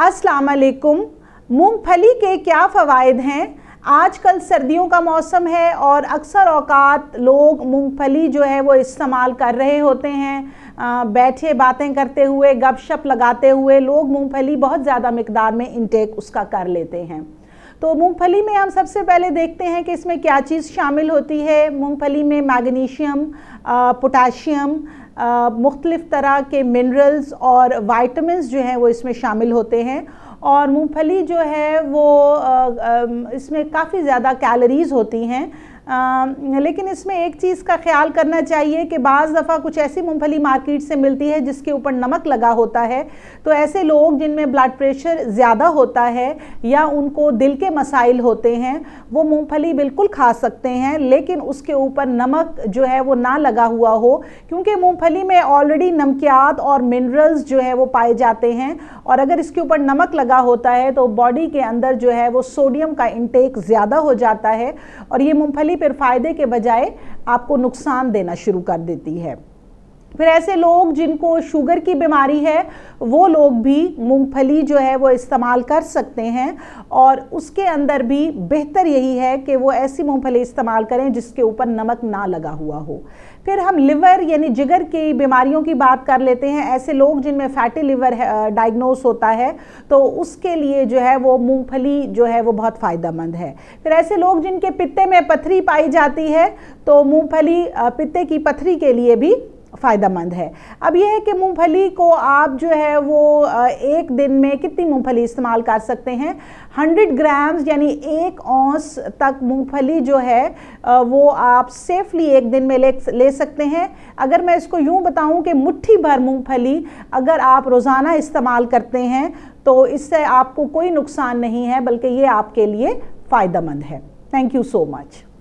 अस्सलाम वालेकुम मूंगफली के क्या फ़वाद हैं आजकल सर्दियों का मौसम है और अक्सर औकात लोग मूंगफली जो है वो इस्तेमाल कर रहे होते हैं आ, बैठे बातें करते हुए गपशप लगाते हुए लोग मूंगफली बहुत ज़्यादा मकदार में इंटेक उसका कर लेते हैं तो मूंगफली में हम सबसे पहले देखते हैं कि इसमें क्या चीज़ शामिल होती है मूंगफली में मैग्नीशियम पोटाशियम मुख्तलिफ़ तरह के मिनरल्स और वाइटमिन जो हैं वो इसमें शामिल होते हैं और मूंगफली जो है वो आ, आ, इसमें काफ़ी ज़्यादा कैलोरीज़ होती हैं आ, लेकिन इसमें एक चीज़ का ख्याल करना चाहिए कि बज़ दफ़ा कुछ ऐसी मूँगफली मार्केट से मिलती है जिसके ऊपर नमक लगा होता है तो ऐसे लोग जिनमें ब्लड प्रेशर ज़्यादा होता है या उनको दिल के मसाइल होते हैं वो मूँगफली बिल्कुल खा सकते हैं लेकिन उसके ऊपर नमक जो है वो ना लगा हुआ हो क्योंकि मूँगफली में ऑलरेडी नमकियात और मिनरल्स जो है वो पाए जाते हैं और अगर इसके ऊपर नमक लगा होता है तो बॉडी के अंदर जो है वो सोडियम का इंटेक ज़्यादा हो जाता है और ये मूँगफली फिर फ़ायदे के बजाय आपको नुकसान देना शुरू कर देती है फिर ऐसे लोग जिनको शुगर की बीमारी है वो लोग भी मूंगफली जो है वो इस्तेमाल कर सकते हैं और उसके अंदर भी बेहतर यही है कि वो ऐसी मूंगफली इस्तेमाल करें जिसके ऊपर नमक ना लगा हुआ हो फिर हम लिवर यानी जिगर की बीमारियों की बात कर लेते हैं ऐसे लोग जिनमें फैटी लिवर डायग्नोस होता है तो उसके लिए जो है वो मूंगफली जो है वो बहुत फ़ायदेमंद है फिर ऐसे लोग जिनके पित्ते में पथरी पाई जाती है तो मूंगफली पित्ते की पथरी के लिए भी फ़ायदेमंद है अब यह है कि मूंगफली को आप जो है वो एक दिन में कितनी मूंगफली इस्तेमाल कर सकते हैं 100 ग्राम्स यानी एक औंस तक मूंगफली जो है वो आप सेफली एक दिन में ले ले सकते हैं अगर मैं इसको यूं बताऊँ कि मुट्ठी भर मूंगफली अगर आप रोज़ाना इस्तेमाल करते हैं तो इससे आपको कोई नुकसान नहीं है बल्कि ये आपके लिए फ़ायदेमंद है थैंक यू सो मच